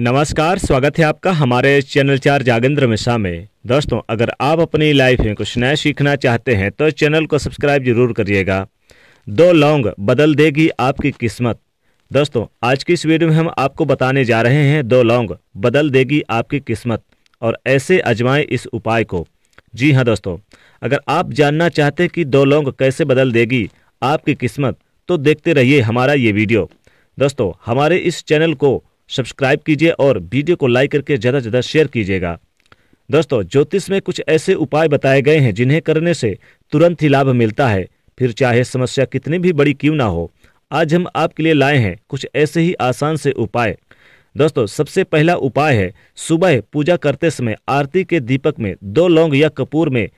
नमस्कार स्वागत है आपका हमारे चैनल चार जागेंद्र मिश्रा में दोस्तों अगर आप अपनी लाइफ में कुछ नया सीखना चाहते हैं तो चैनल को सब्सक्राइब जरूर करिएगा दो लौंग बदल देगी आपकी किस्मत दोस्तों आज की इस वीडियो में हम आपको बताने जा रहे हैं दो लौंग बदल देगी आपकी किस्मत और ऐसे अजमाएं इस उपाय को जी हाँ दोस्तों अगर आप जानना चाहते हैं कि दो लौंग कैसे बदल देगी आपकी किस्मत तो देखते रहिए हमारा ये वीडियो दोस्तों हमारे इस चैनल को सब्सक्राइब कीजिए और वीडियो को लाइक करके ज़्यादा से ज़्यादा शेयर कीजिएगा दोस्तों ज्योतिष में कुछ ऐसे उपाय बताए गए हैं जिन्हें करने से तुरंत ही लाभ मिलता है फिर चाहे समस्या कितनी भी बड़ी क्यों ना हो आज हम आपके लिए लाए हैं कुछ ऐसे ही आसान से उपाय दोस्तों सबसे पहला उपाय है सुबह पूजा करते समय आरती के दीपक में दो लौंग या कपूर में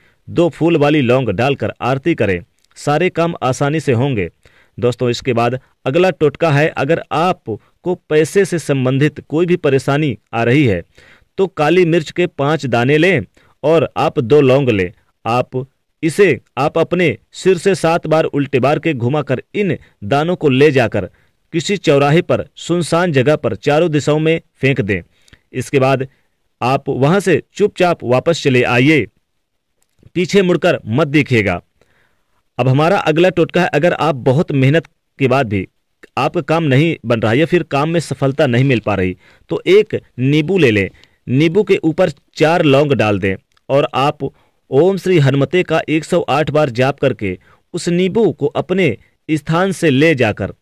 दो फूल वाली लौंग डालकर आरती करें सारे काम आसानी से होंगे दोस्तों इसके बाद अगला टोटका है अगर आप को पैसे से संबंधित कोई भी परेशानी आ रही है तो काली मिर्च के पांच दाने लें और आप दो लौंग लें आप इसे आप अपने सिर से सात बार उल्टे बार के घुमाकर इन दानों को ले जाकर किसी चौराहे पर सुनसान जगह पर चारों दिशाओं में फेंक दें इसके बाद आप वहां से चुपचाप वापस चले आइए पीछे मुड़कर मत दिखेगा अब हमारा अगला टोटका है अगर आप बहुत मेहनत के बाद भी आपका काम नहीं बन रहा या फिर काम में सफलता नहीं मिल पा रही तो एक नींबू ले लें नींबू के ऊपर चार लौंग डाल दें और आप ओम श्री हनुमते का 108 बार जाप करके उस नींबू को अपने स्थान से ले जाकर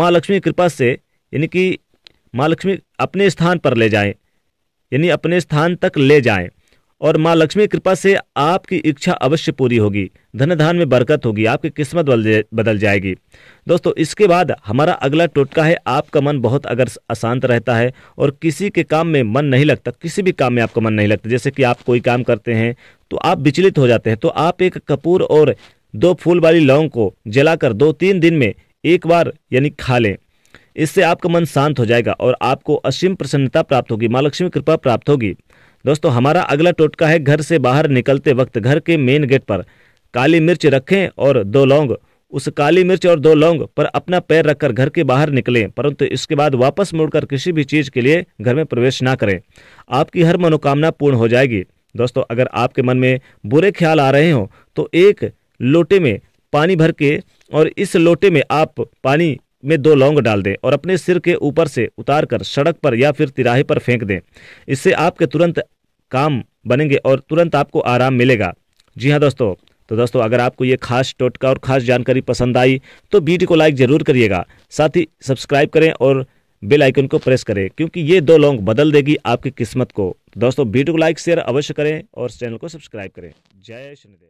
माँ लक्ष्मी कृपा से यानी कि माँ लक्ष्मी अपने स्थान पर ले जाएं यानी अपने स्थान तक ले जाएं और माँ लक्ष्मी कृपा से आपकी इच्छा अवश्य पूरी होगी धन धान में बरकत होगी आपकी किस्मत बदल जाएगी दोस्तों इसके बाद हमारा अगला टोटका है आपका मन बहुत अगर अशांत रहता है और किसी के काम में मन नहीं लगता किसी भी काम में आपका मन नहीं लगता जैसे कि आप कोई काम करते हैं तो आप विचलित हो जाते हैं तो आप एक कपूर और दो फूल वाली लौंग को जलाकर दो तीन दिन में एक बार यानी खा लें इससे आपका मन शांत हो जाएगा और आपको असीम प्रसन्नता प्राप्त होगी माँ लक्ष्मी कृपा प्राप्त होगी दोस्तों हमारा अगला टोटका है घर से बाहर निकलते वक्त घर के मेन गेट पर काली मिर्च रखें और दो लौंग उस काली मिर्च और दो लौंग पर अपना पैर रखकर घर के बाहर निकलें परंतु इसके बाद वापस मुड़कर किसी भी चीज़ के लिए घर में प्रवेश ना करें आपकी हर मनोकामना पूर्ण हो जाएगी दोस्तों अगर आपके मन में बुरे ख्याल आ रहे हों तो एक लोटे में पानी भर के और इस लोटे में आप पानी में दो लौंग डाल दें और अपने सिर के ऊपर से उतार कर सड़क पर या फिर तिराहे पर फेंक दें इससे आपके तुरंत काम बनेंगे और तुरंत आपको आराम मिलेगा जी हाँ दोस्तों तो दोस्तों अगर आपको ये खास टोटका और खास जानकारी पसंद आई तो वीडियो को लाइक ज़रूर करिएगा साथ ही सब्सक्राइब करें और बेल आइकन को प्रेस करें क्योंकि ये दो लौंग बदल देगी आपकी किस्मत को दोस्तों वीडियो को लाइक शेयर अवश्य करें और चैनल को सब्सक्राइब करें जय शनिदेव